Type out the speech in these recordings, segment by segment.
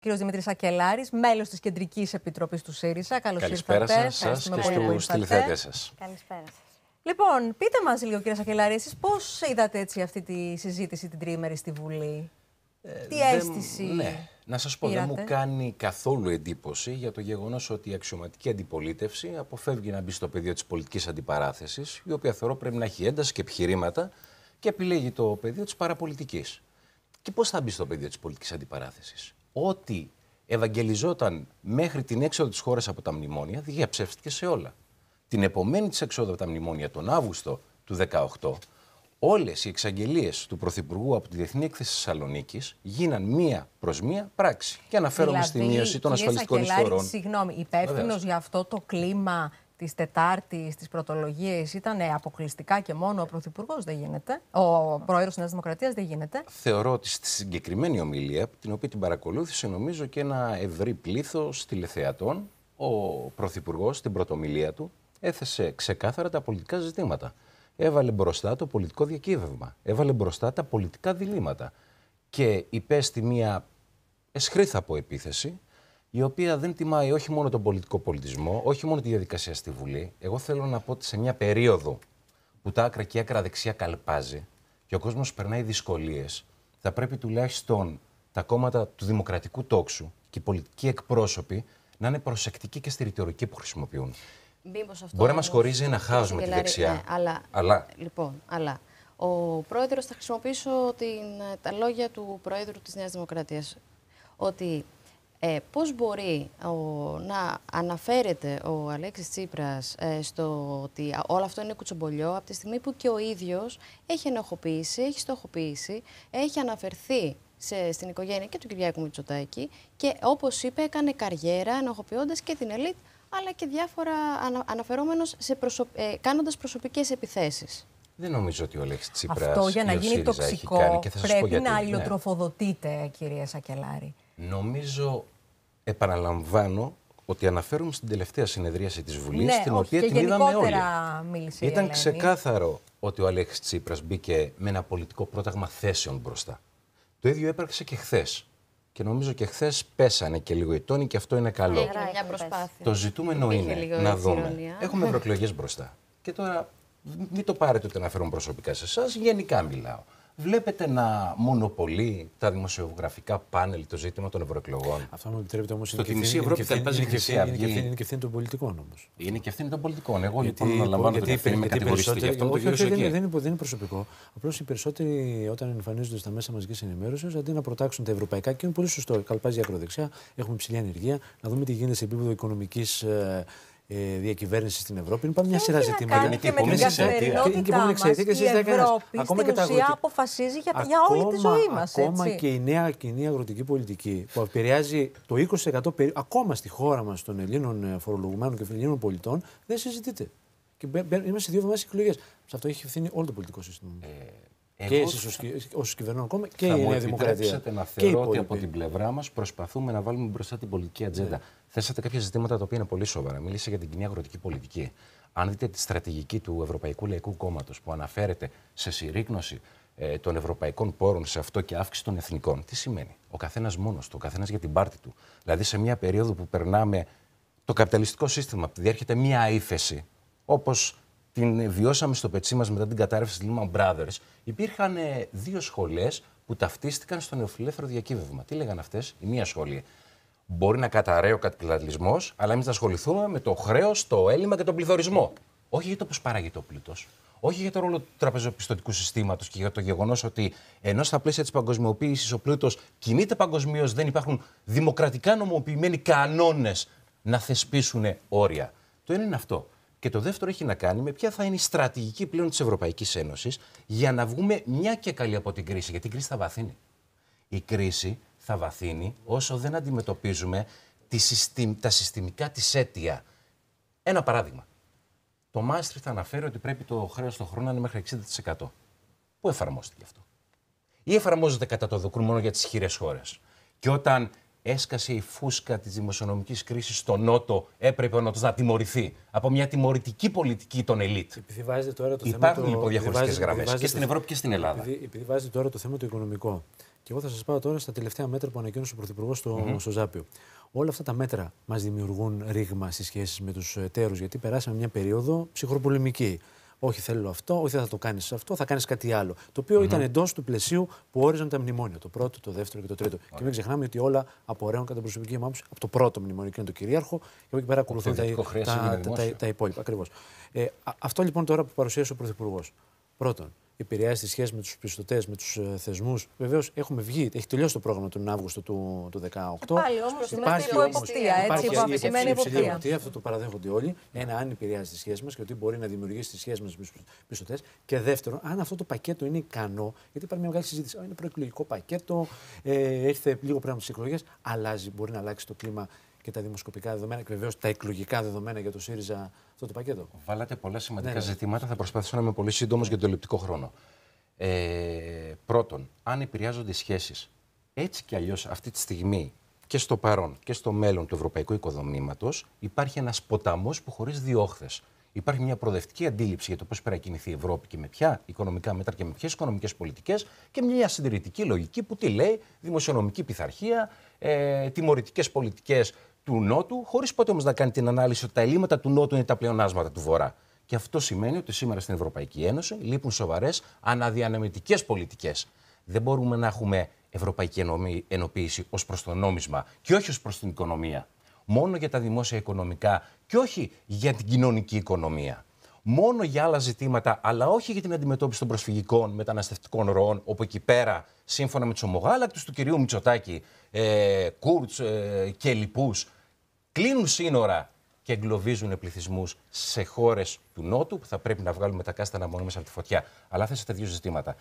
Κύριος Δημήτρης Ακελάρης, μέλος της Κεντρικής Επιτροπής του ΣΥΡΙΖΑ. Καλώς ήρθατε. Καλησπέρα σας και στου τηλεθέτε σας. Καλησπέρα σας. Λοιπόν, πείτε μας λίγο, κύριε Σακελάρη, εσείς πώς είδατε έτσι αυτή τη συζήτηση την τρίμερη στη Βουλή. Ε, Τι δε, αίσθηση. Ναι. Να σας πω, δεν μου κάνει καθόλου εντύπωση για το γεγονός ότι η αξιωματική αντιπολίτευση αποφεύγει να μπει στο πεδίο της πολιτικής αντιπαράθεσης, η οποία θεωρώ πρέπει να έχει ένταση και επιχειρήματα και επιλέγει το πεδίο της παραπολιτικής. Και πώς θα μπει στο πεδίο της πολιτικής αντιπαράθεσης ό,τι ευαγγελιζόταν μέχρι την έξοδο της χώρας από τα μνημόνια διαψεύστηκε σε όλα. Την επομένη της έξοδο από τα μνημόνια, τον Αύγουστο του 2018, όλες οι εξαγγελίες του Πρωθυπουργού από τη Διεθνή Έκθεση Θεσσαλονίκης γίναν μία προς μία πράξη. Και αναφέρομαι δηλαδή, στη μείωση των ασφαλιστικών εισφορών. Συγγνώμη, υπεύθυνος για αυτό το κλίμα της Τετάρτης, τι πρωτολογίε ήταν αποκλειστικά και μόνο ο Πρωθυπουργός, δεν γίνεται. Ο Πρόεδρος της Νέας Δημοκρατίας δεν γίνεται. Θεωρώ ότι στη συγκεκριμένη ομιλία, την οποία την παρακολούθησε νομίζω και ένα ευρύ πλήθος τηλεθεατών, ο Πρωθυπουργός στην πρωτομιλία του έθεσε ξεκάθαρα τα πολιτικά ζητήματα. Έβαλε μπροστά το πολιτικό διακύβευμα. Έβαλε μπροστά τα πολιτικά διλήμματα. Και υπέστη μια εσχρή θα επίθεση η οποία δεν τιμάει όχι μόνο τον πολιτικό πολιτισμό, όχι μόνο τη διαδικασία στη Βουλή. Εγώ θέλω να πω ότι σε μια περίοδο που τα άκρα και η άκρα δεξιά καλπάζει και ο κόσμος περνάει δυσκολίες, θα πρέπει τουλάχιστον τα κόμματα του δημοκρατικού τόξου και οι πολιτικοί εκπρόσωποι να είναι προσεκτικοί και στη ρητορική που χρησιμοποιούν. Μήπως αυτό Μπορεί να μας χωρίζει ένα χάος με τη δεξιά. Ναι, αλλά, αλλά. Λοιπόν, αλλά. Ο πρόεδρος θα χρησιμοποιήσω την, τα λόγια του πρόεδρου της Νέας Δημοκρατίας, ότι ε, πώς μπορεί ο, να αναφέρεται ο Αλέξης Τσίπρας ε, στο ότι όλο αυτό είναι κουτσομπολιό από τη στιγμή που και ο ίδιος έχει ενοχοποιήσει, έχει στοχοποιήσει, έχει αναφερθεί σε, στην οικογένεια και του Κυριάκου Μητσοτάκη και όπως είπε έκανε καριέρα ενοχοποιώντας και την ελίτ αλλά και διάφορα ανα, αναφερόμενος σε προσωπ, ε, κάνοντας προσωπικές επιθέσεις. Δεν νομίζω ότι ο Αλέξης Τσίπρας Αυτό για να γίνει τοξικό και θα πρέπει να αλληλοτροφοδοτείτε ναι. κυρία Σακελάρη. Νομίζω, επαναλαμβάνω, ότι αναφέρουμε στην τελευταία συνεδρίαση της Βουλής, ναι, την οποία την είδαμε όλοι. Ήταν ξεκάθαρο ότι ο Αλέξης Τσίπρας μπήκε με ένα πολιτικό πρόταγμα θέσεων μπροστά. Το ίδιο έπραξε και χθες. Και νομίζω και χθες πέσανε και λίγο οι τόνοι και αυτό είναι καλό. Ναι, μια Το ζητούμενο είναι να δούμε. Έχουμε ευρωεκλογέ μπροστά. Και τώρα μην το πάρετε ούτε να φέρουν προσωπικά σε εσάς, γενικά μιλάω βλέπετε να μονοπολεί τα δημοσιογραφικά πάνελ το ζήτημα των ευρωεκλογών. Αυτό μου επιτρέπετε όμως. Το ότι το Ευρώπη και Είναι και ευθύνη, είναι και ευθύνη των πολιτικών όμως. Είναι και ευθύνη των πολιτικών. Εγώ λοιπόν, γιατί, λοιπόν αναλαμβάνω την ευθύνη με αυτό το όχι, δεν, δεν, είναι, δεν προσωπικό. Απλώς οι περισσότεροι όταν εμφανίζονται στα μέσα μαζικής ενημέρωσης αντί να προτάξουν τα ευρωπαϊκά και είναι πολύ σωστό. Καλπάζει η ακροδεξιά, έχουμε ψηλή ανεργία. Να δούμε τι γίνεται σε επίπεδο οικονομικής ε, ε, διακυβέρνηση στην Ευρώπη. Είναι μια σειρά ζητήματα. Είναι και με την η Ευρώπη στην ουσία αποφασίζει για, όλη τη ζωή μας. Ακόμα και η νέα κοινή αγροτική πολιτική που επηρεάζει το 20% ακόμα στη χώρα μας των Ελλήνων ε, φορολογουμένων και Ελλήνων πολιτών δεν συζητείται. Και είμαστε δύο εβδομάδε εκλογές. Σε αυτό έχει ευθύνη όλο το πολιτικό σύστημα. Ε, και εσείς όσου κυβερνών ακόμα και η Νέα Δημοκρατία. Θα να θεωρώ ότι από την πλευρά μας προσπαθούμε να βάλουμε μπροστά την πολιτική ατζέντα. Ναι. Θέσατε κάποια ζητήματα τα οποία είναι πολύ σοβαρά. Μίλησα για την κοινή αγροτική πολιτική. Αν δείτε τη στρατηγική του Ευρωπαϊκού Λαϊκού Κόμματος που αναφέρεται σε συρρήκνωση ε, των ευρωπαϊκών πόρων σε αυτό και αύξηση των εθνικών, τι σημαίνει. Ο καθένας μόνος του, ο καθένας για την πάρτη του. Δηλαδή σε μια περίοδο που περνάμε το καπιταλιστικό σύστημα, διέρχεται μια ύφεση, όπως την βιώσαμε στο πετσί μας μετά την κατάρρευση της Lehman Brothers, υπήρχαν ε, δύο σχολές που ταυτίστηκαν στο νεοφιλελεύθερο διακύβευμα. Τι λέγανε αυτές, η μία σχολή. Μπορεί να καταραίει ο καταπληκτισμό, αλλά εμείς θα ασχοληθούμε με το χρέος, το έλλειμμα και τον πληθωρισμό. Όχι για το πώς παράγεται ο πλούτος. Όχι για το ρόλο του τραπεζοπιστωτικού συστήματος και για το γεγονός ότι ενώ στα πλαίσια της παγκοσμιοποίησης ο πλούτος κινείται παγκοσμίως, δεν υπάρχουν δημοκρατικά νομοποιημένοι κανόνες να θεσπίσουν όρια. Το ένα είναι αυτό. Και το δεύτερο έχει να κάνει με ποια θα είναι η στρατηγική πλέον της Ευρωπαϊκής Ένωσης για να βγούμε μια και καλή από την κρίση. Γιατί η κρίση θα βαθύνει. Η κρίση θα βαθύνει όσο δεν αντιμετωπίζουμε τη συστημ, τα συστημικά της αίτια. Ένα παράδειγμα. Το Μάστρι θα αναφέρει ότι πρέπει το χρέος στον χρόνο να είναι μέχρι 60%. Πού εφαρμόστηκε αυτό. Ή εφαρμόζεται κατά το δοκούν μόνο για τις χειρέ χώρες. Και όταν έσκασε η φούσκα της δημοσιονομικής κρίσης στο Νότο, έπρεπε ο Νότος να τιμωρηθεί από μια τιμωρητική πολιτική των ελίτ. Επειδή τώρα το Υπάρχουν θέμα λοιπόν διαχωριστικές γραμμέ και στην Ευρώπη και στην Ελλάδα. Επειδή, βάζετε τώρα το θέμα το οικονομικό. Και εγώ θα σας πάω τώρα στα τελευταία μέτρα που ανακοίνωσε ο Πρωθυπουργός στο, Ζάπιο. Όλα αυτά τα μέτρα μας δημιουργούν ρήγμα στις σχέσεις με τους εταίρου, γιατί περάσαμε μια περίοδο ψυχροπολεμική όχι θέλω αυτό, όχι θα το κάνεις αυτό, θα κάνεις κάτι άλλο. Το οποιο ήταν εντός του πλαισίου που όριζαν τα μνημόνια. Το πρώτο, το δεύτερο και το τρίτο. Και μην ξεχνάμε ότι όλα απορρέουν κατά προσωπική μου άποψη από το πρώτο μνημόνιο και είναι το κυρίαρχο, και από εκεί πέρα ακολουθούν τα, τα, τα, υπόλοιπα. Ε, αυτό λοιπόν τώρα που παρουσίασε ο Πρωθυπουργός. Πρώτον, επηρεάσει τη σχέση με τους πιστωτές, με τους ε, θεσμούς. Βεβαίως έχουμε βγει, έχει τελειώσει το πρόγραμμα τον Αύγουστο του, 2018. Ε, πάλι όμως υπάρχει υπό εποπτεία. Υπάρχει υπό Αυτό το παραδέχονται όλοι. Ένα, αν επηρεάζει τη σχέση μας και ότι μπορεί να δημιουργήσει τη σχέση μας με τους πιστωτές. Και δεύτερο, αν αυτό το πακέτο είναι ικανό, γιατί υπάρχει μια μεγάλη συζήτηση. Είναι προεκλογικό πακέτο, ε, λίγο πριν από τις εκλογές, αλλάζει, μπορεί να αλλάξει το κλίμα και τα δημοσκοπικά δεδομένα και βεβαίως τα εκλογικά δεδομένα για το ΣΥΡΙΖΑ αυτό το πακέτο. Βάλατε πολλά σημαντικά ναι, ναι. ζητήματα. Θα προσπαθήσω να είμαι πολύ σύντομος για τον λεπτικό χρόνο. Ε, πρώτον, αν επηρεάζονται οι σχέσεις. Έτσι κι αλλιώς αυτή τη στιγμή και στο παρόν και στο μέλλον του ευρωπαϊκού οικοδομήματος υπάρχει ένας ποταμός που χωρίς διόχθε υπάρχει μια προοδευτική αντίληψη για το πώς πρέπει να κινηθεί η Ευρώπη και με ποια οικονομικά μέτρα και με ποιες οικονομικές πολιτικές και μια συντηρητική λογική που τι λέει, δημοσιονομική πειθαρχία, ε, τιμωρητικές πολιτικές του Νότου, χωρίς ποτέ όμως να κάνει την ανάλυση ότι τα ελλείμματα του Νότου είναι τα πλεονάσματα του Βορρά. Και αυτό σημαίνει ότι σήμερα στην Ευρωπαϊκή Ένωση λείπουν σοβαρές αναδιανεμητικές πολιτικές. Δεν μπορούμε να έχουμε ευρωπαϊκή ενοποίηση ως προς το νόμισμα και όχι ως προς την οικονομία μόνο για τα δημόσια οικονομικά και όχι για την κοινωνική οικονομία. Μόνο για άλλα ζητήματα, αλλά όχι για την αντιμετώπιση των προσφυγικών μεταναστευτικών ροών, όπου εκεί πέρα, σύμφωνα με τους ομογάλακτου του κυρίου Μητσοτάκη, ε, Κούρτ ε, και λοιπούς, κλείνουν σύνορα και εγκλωβίζουν πληθυσμούς σε χώρες του Νότου, που θα πρέπει να βγάλουμε τα κάστανα μόνο μέσα από τη φωτιά. Αλλά θέσατε δύο ζητήματα.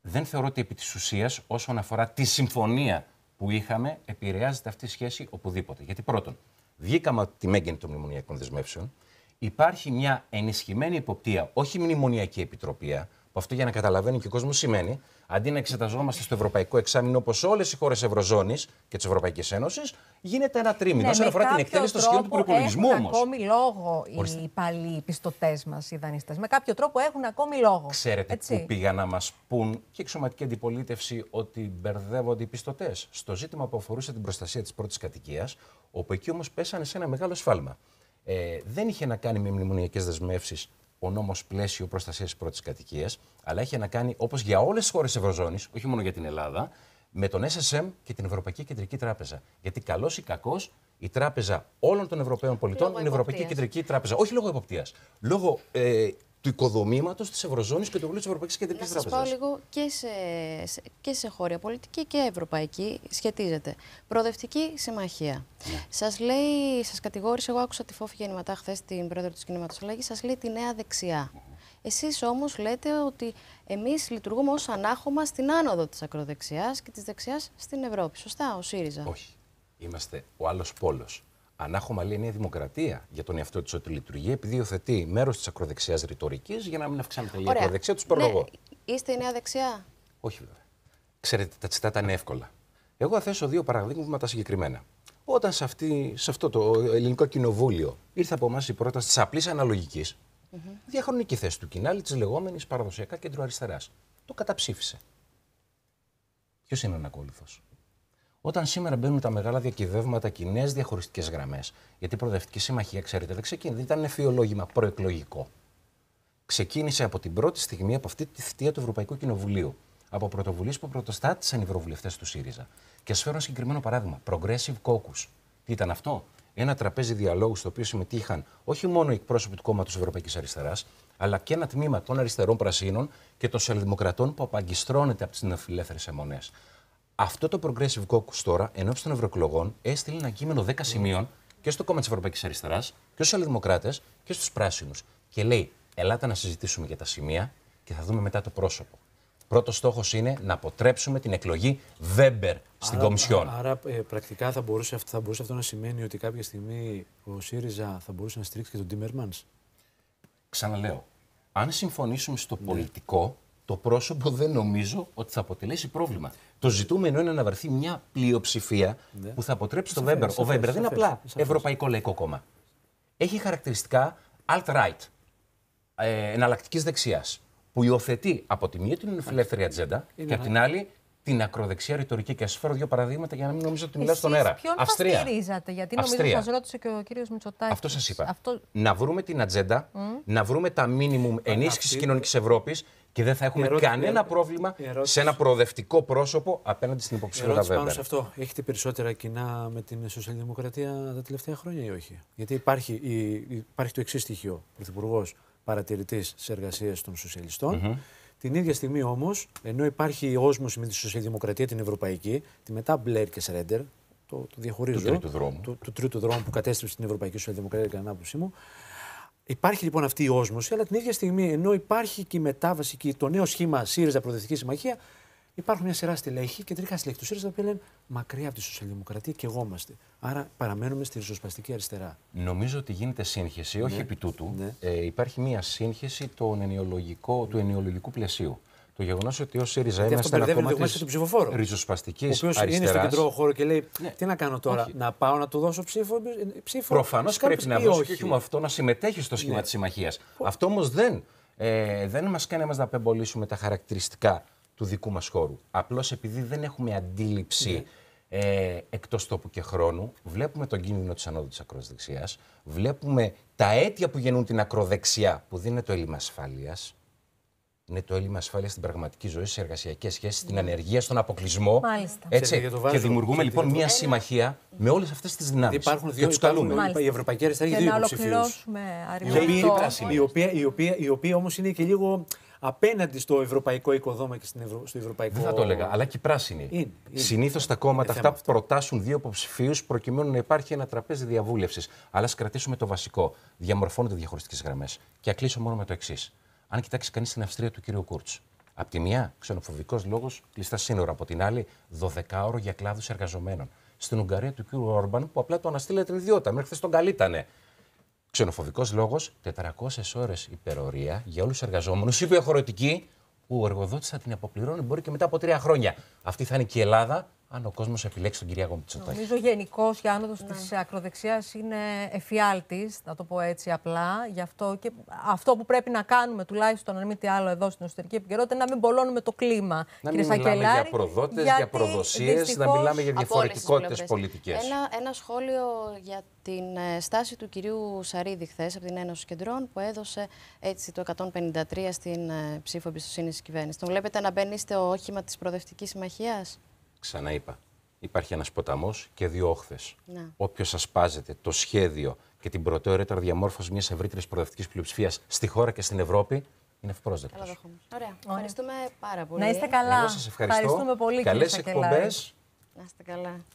Δεν θεωρώ ότι επί της ουσίας, όσον αφορά τη συμφωνία που είχαμε επηρεάζεται αυτή η σχέση οπουδήποτε. Γιατί πρώτον, βγήκαμε από τη μέγενη των μνημονιακών δεσμεύσεων, υπάρχει μια ενισχυμένη υποπτία, όχι μνημονιακή επιτροπία, που αυτό για να καταλαβαίνει και ο κόσμος σημαίνει, αντί να εξεταζόμαστε στο ευρωπαϊκό εξάμεινο όπως όλες οι χώρες Ευρωζώνης και της Ευρωπαϊκής Ένωσης, γίνεται ένα τρίμηνο ναι, όσον αφορά την εκτέλεση των σχεδίων του προπολογισμού όμω. Έχουν ακόμη λόγο οι παλιοί πιστωτές μας, οι δανειστές. Με κάποιο τρόπο έχουν ακόμη λόγο. Ξέρετε Έτσι. που πήγα να μας πούν και η εξωματική αντιπολίτευση ότι μπερδεύονται οι πιστωτές. Στο ζήτημα που αφορούσε την προστασία της πρώτης κατοικίας, όπου εκεί όμως πέσανε σε ένα μεγάλο σφάλμα. Ε, δεν είχε να κάνει με μνημονιακές δεσμεύσεις ο νόμος πλαίσιο προστασίας της πρώτης κατοικίας, αλλά έχει να κάνει όπως για όλες τις χώρες της Ευρωζώνης, όχι μόνο για την Ελλάδα, με τον SSM και την Ευρωπαϊκή Κεντρική Τράπεζα. Γιατί καλός ή κακός, η τράπεζα όλων των Ευρωπαίων πολιτών λόγω είναι η Ευρωπαϊκή Κεντρική ειναι Όχι λόγω εποπτείας. Λόγω ε, του οικοδομήματος της Ευρωζώνης και του ρόλου της Ευρωπαϊκής Κεντρικής Τράπεζα. Θα πάω λίγο και σε, και σε χώρια πολιτική και ευρωπαϊκή. Σχετίζεται. Προοδευτική συμμαχία. Ναι. Σας λέει, σας κατηγόρησε, εγώ άκουσα τη φόφη γεννηματά χθες την πρόεδρο της κινηματοσυλλαγή, σας λέει τη νέα δεξιά. Εσείς όμως λέτε ότι εμείς λειτουργούμε ως ανάχωμα στην άνοδο της ακροδεξιάς και της δεξιάς στην Ευρώπη. Σωστά, ο ΣΥΡΙΖΑ. Όχι. Είμαστε ο άλλος πόλος. Ανάχωμα λέει Νέα Δημοκρατία για τον εαυτό της ότι λειτουργεί, επειδή υιοθετεί μέρος της ακροδεξιάς ρητορικής για να μην αυξάνεται η ακροδεξιά τους προλογώ. Ναι. Είστε η Νέα Δεξιά. Όχι βέβαια. Ξέρετε, τα τσιτάτα είναι εύκολα. Εγώ θα θέσω δύο παραδείγματα συγκεκριμένα. Όταν σε, αυτή, αυτό το ελληνικό κοινοβούλιο ήρθε από εμάς η πρόταση της απλής αναλογικής, mm -hmm. διαχρονική θέση του κοινάλι της λεγόμενης παραδοσιακά κέντρο αριστεράς. Το καταψήφισε. Ποιος είναι ανακόλουθος. Όταν σήμερα μπαίνουν τα μεγάλα διακυβεύματα, κοινέ διαχωριστικές γραμμές, γιατί η Προοδευτική Συμμαχία, ξέρετε, δεν ξεκίνησε, δεν ήταν εφιολόγημα προεκλογικό. Ξεκίνησε από την πρώτη στιγμή από αυτή τη θητεία του Ευρωπαϊκού Κοινοβουλίου. Από πρωτοβουλίες που πρωτοστάτησαν οι ευρωβουλευτές του ΣΥΡΙΖΑ. Και ας φέρω ένα συγκεκριμένο παράδειγμα. Progressive Caucus. Τι ήταν αυτό, ένα τραπέζι διαλόγου στο οποίο συμμετείχαν όχι μόνο οι εκπρόσωποι του κόμματος Ευρωπαϊκής Αριστεράς, αλλά και ένα τμήμα των αριστερών πρασίνων και των σελδημοκρατών που απαγκιστρώνεται από τις νεοφιλελεύθερε αιμονές. Αυτό το Progressive Caucus τώρα, ώψη των ευρωεκλογών, έστειλε ένα κείμενο 10 σημείων και στο κόμμα της Ευρωπαϊκής Αριστεράς και στους Σοσιαλδημοκράτες και στους Πράσινους. Και λέει, ελάτε να συζητήσουμε για τα σημεία και θα δούμε μετά το πρόσωπο. Πρώτος στόχος είναι να αποτρέψουμε την εκλογή Βέμπερ στην Κομισιόν. Άρα, ε, πρακτικά θα μπορούσε, θα μπορούσε αυτό να σημαίνει ότι κάποια στιγμή ο ΣΥΡΙΖΑ θα μπορούσε να στρίξει και τον Τίμερμαν. Ξαναλέω, αν συμφωνήσουμε στο πολιτικό, το πρόσωπο δεν νομίζω ότι θα αποτελέσει πρόβλημα. Το ζητούμενο είναι να βρεθεί μια πλειοψηφία ναι. που θα αποτρέψει το Βέμπερ. Ο Βέμπερ δεν είναι απλά Ευρωπαϊκό Λαϊκό Κόμμα. Έχει χαρακτηριστικά alt-right, ε, εναλλακτικής δεξιάς, που υιοθετεί από τη μία την ελεύθερη ατζέντα και από την άλλη την ακροδεξιά ρητορική. Και ας φέρω δύο παραδείγματα για να μην νομίζω ότι μιλάω στον αέρα. Ποιον Αυστρία. στηρίζατε, γιατί νομίζω σας ρώτησε και ο κύριος Μητσοτάκης. Αυτό σας είπα. Αυτό... Να βρούμε την ατζέντα, να βρούμε τα μίνιμουμ ενίσχυσης κοινωνικής Ευρώπης και δεν θα έχουμε κανένα πρόβλημα σε ένα προοδευτικό πρόσωπο απέναντι στην υποψηφιότητα Βέμπερ. Πάνω σε αυτό, έχετε περισσότερα κοινά με την Σοσιαλδημοκρατία τα τελευταία χρόνια ή όχι. Γιατί υπάρχει, υπάρχει το εξής στοιχείο. Πρωθυπουργός παρατηρητής σε εργασιες των Σοσιαλιστών. Την ίδια στιγμή όμως, ενώ υπάρχει η όσμωση με τη Σοσιαλδημοκρατία την Ευρωπαϊκή, τη μετά Μπλερ και Σρέντερ, το, το διαχωρίζω. Του τρίτου δρόμου. το τρίτου δρόμου που κατέστρεψε την Ευρωπαϊκή Σοσιαλδημοκρατία, κατά την άποψή μου. Υπάρχει λοιπόν αυτή η όσμωση, αλλά την ίδια στιγμή ενώ υπάρχει και η μετάβαση και το νέο σχήμα ΣΥΡΙΖΑ Προοδευτική Συμμαχία, υπάρχουν μια σειρά στελέχη, κεντρικά στελέχη του ΣΥΡΙΖΑ, που λένε μακριά από τη σοσιαλδημοκρατία και εγώ είμαστε. Άρα παραμένουμε στη ριζοσπαστική αριστερά. Νομίζω ότι γίνεται σύγχυση, όχι ναι. επί τούτου. Ναι. Ε, υπάρχει μια σύγχυση του ενιολογικού πλαισίου. Το γεγονός ότι ο ΣΥΡΙΖΑ είναι ένα κόμμα της ψηφοφόρο. Ριζοσπαστικής. Ο οποίος είναι στον κεντρό χώρο και λέει: ναι. Τι να κάνω τώρα, να πάω να του δώσω ψήφο. ψήφο Προφανώς πρέπει να δώσει αυτό να συμμετέχει στο σχήμα ναι. της συμμαχίας. Αυτό όμως δεν, ε, δεν μας κάνει εμάς να απεμπολίσουμε τα χαρακτηριστικά του δικού μας χώρου. Απλώς επειδή δεν έχουμε αντίληψη. Ναι ε, εκτός τόπου και χρόνου. Βλέπουμε τον κίνδυνο της ανόδου της ακροδεξιάς. Βλέπουμε τα αίτια που γεννούν την ακροδεξιά, που δίνει το έλλειμμα ασφάλειας είναι το έλλειμμα ασφάλειας στην πραγματική ζωή, στις εργασιακές σχέσεις, στην ναι. ανεργία, στον αποκλεισμό. Μάλιστα. Έτσι. Λοιπόν, ναι. και, και δημιουργούμε και λοιπόν μία συμμαχία με όλες αυτές τις δυνάμεις. Υπάρχουν δύο τους καλούμε. Η Ευρωπαϊκή Αριστερά έχει δύο υποψηφίου. Η οποία, οποία, οποία όμως είναι και λίγο απέναντι στο ευρωπαϊκό οικοδόμα και στην στο ευρωπαϊκό. Δεν θα το έλεγα, αλλά και οι πράσινοι. Συνήθως τα κόμματα αυτά αυτό. προτάσουν δύο υποψηφίους προκειμένου να υπάρχει ένα τραπέζι διαβούλευσης. Αλλά ας κρατήσουμε το βασικό. Διαμορφώνονται διαχωριστικές γραμμές. Και κλείσω μόνο με το εξής αν κοιτάξει κανείς την Αυστρία του κ. Κούρτ. Απ' τη μία, ξενοφοβικός λόγος, κλειστά σύνορα. Από την άλλη, ώρε για κλάδους εργαζομένων. Στην Ουγγαρία του κ. Όρμπαν, που απλά το αναστήλε την ιδιότητα, μέχρι χθες τον καλύτανε. Ξενοφοβικός λόγος, 400 ώρες υπερορία για όλους τους εργαζόμενους, η που ο εργοδότης θα την αποπληρώνει μπορεί και μετά από τρία χρόνια. Αυτή θα είναι και η Ελλάδα αν ο κόσμος επιλέξει τον κυρία Μητσοτάκη. Νομίζω γενικώ η άνοδος ναι. της ακροδεξιάς είναι εφιάλτης, να το πω έτσι απλά. Γι' αυτό και αυτό που πρέπει να κάνουμε, τουλάχιστον αν μη τι άλλο εδώ στην εσωτερική επικαιρότητα, είναι να μην μπολώνουμε το κλίμα. Να μην μιλάμε για προδότες, για προδοσίες, να μιλάμε για διαφορετικότητε πολιτικές. Ένα, ένα σχόλιο για την ε, στάση του κυρίου Σαρίδη χθες από την Ένωση Κεντρών, που έδωσε έτσι το 153 στην ε, ψήφο εμπιστοσύνης της κυβέρνησης. Τον βλέπετε να μπαίνει στο όχημα της Προοδευτικής Συμμαχίας ξαναείπα, υπάρχει ένας ποταμός και δύο όχθες. Ναι. Όποιος ασπάζεται το σχέδιο και την προτεραιότητα διαμόρφωσης μιας ευρύτερης προοδευτικής πλειοψηφίας στη χώρα και στην Ευρώπη, είναι ευπρόσδεκτος. Ωραία. Ωραία. Ευχαριστούμε πάρα πολύ. Να είστε ε. καλά. Εγώ σας ευχαριστώ. Ευχαριστούμε πολύ, Καλές εκπομπές. Να είστε καλά.